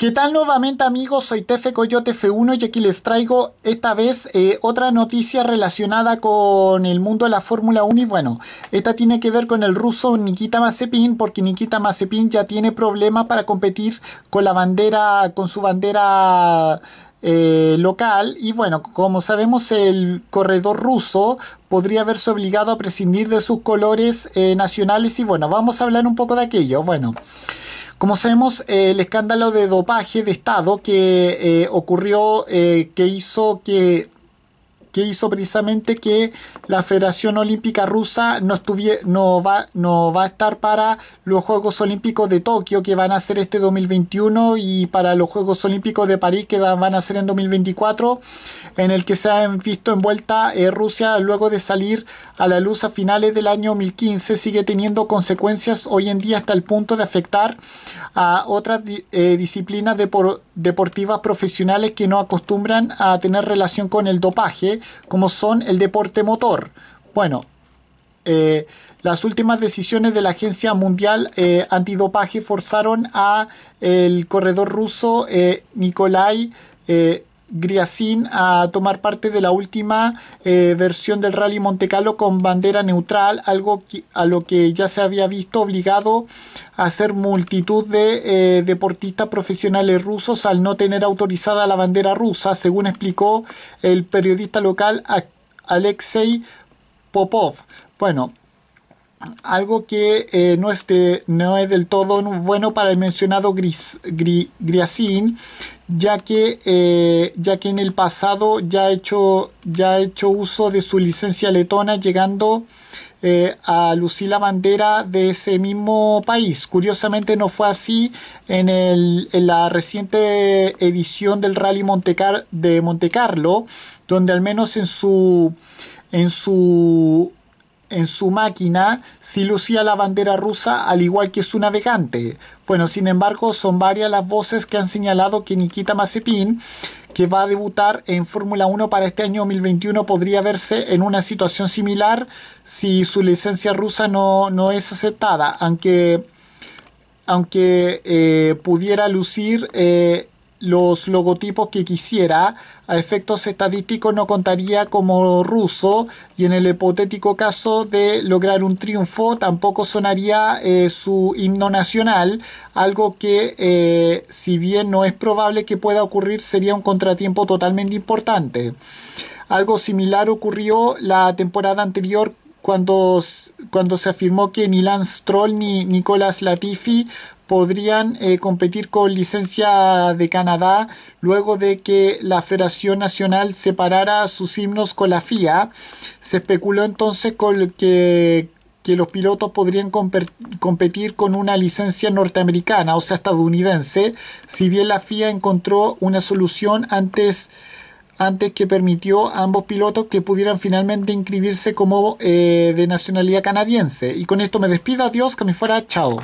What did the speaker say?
¿Qué tal nuevamente amigos? Soy Tefe Coyote F1 y aquí les traigo esta vez eh, otra noticia relacionada con el mundo de la Fórmula 1 y bueno, esta tiene que ver con el ruso Nikita Mazepin porque Nikita Mazepin ya tiene problemas para competir con la bandera, con su bandera eh, local y bueno, como sabemos el corredor ruso podría verse obligado a prescindir de sus colores eh, nacionales y bueno, vamos a hablar un poco de aquello. Bueno. Como sabemos, el escándalo de dopaje de Estado que eh, ocurrió, eh, que hizo que que hizo precisamente que la Federación Olímpica Rusa no, no, va, no va a estar para los Juegos Olímpicos de Tokio, que van a ser este 2021, y para los Juegos Olímpicos de París, que van a ser en 2024, en el que se ha visto envuelta eh, Rusia luego de salir a la luz a finales del año 2015, sigue teniendo consecuencias hoy en día hasta el punto de afectar a otras eh, disciplinas deportivas, deportivas profesionales que no acostumbran a tener relación con el dopaje, como son el deporte motor. Bueno, eh, las últimas decisiones de la Agencia Mundial eh, Antidopaje forzaron a el corredor ruso eh, Nikolai eh, ...Griassin a tomar parte de la última eh, versión del Rally Monte Carlo con bandera neutral, algo a lo que ya se había visto obligado a hacer multitud de eh, deportistas profesionales rusos al no tener autorizada la bandera rusa, según explicó el periodista local Alexei Popov. Bueno, algo que eh, no, no es del todo bueno para el mencionado gris, ya que, eh, ya que en el pasado ya ha hecho, ya hecho uso de su licencia letona, llegando eh, a lucir la bandera de ese mismo país. Curiosamente no fue así en, la reciente edición del Rally de Montecarlo, donde al menos en su, en su en su máquina si lucía la bandera rusa al igual que su navegante. Bueno, sin embargo, son varias las voces que han señalado que Nikita Mazepin, que va a debutar en Fórmula 1 para este año 2021, podría verse en una situación similar si su licencia rusa no, es aceptada, aunque, aunque eh, pudiera lucir... Eh, los logotipos que quisiera. A efectos estadísticos no contaría como ruso y en el hipotético caso de lograr un triunfo tampoco sonaría eh, su himno nacional, algo que eh, si bien no es probable que pueda ocurrir sería un contratiempo totalmente importante. Algo similar ocurrió la temporada anterior cuando, cuando se afirmó que ni Lance Troll ni Nicolas Latifi podrían eh, competir con licencia de Canadá luego de que la Federación Nacional separara sus himnos con la FIA. Se especuló entonces con que los pilotos podrían competir con una licencia norteamericana, o sea, estadounidense, si bien la FIA encontró una solución antes, antes que permitió a ambos pilotos que pudieran finalmente inscribirse como eh, de nacionalidad canadiense. Y con esto me despido, adiós, que me fuera, chao.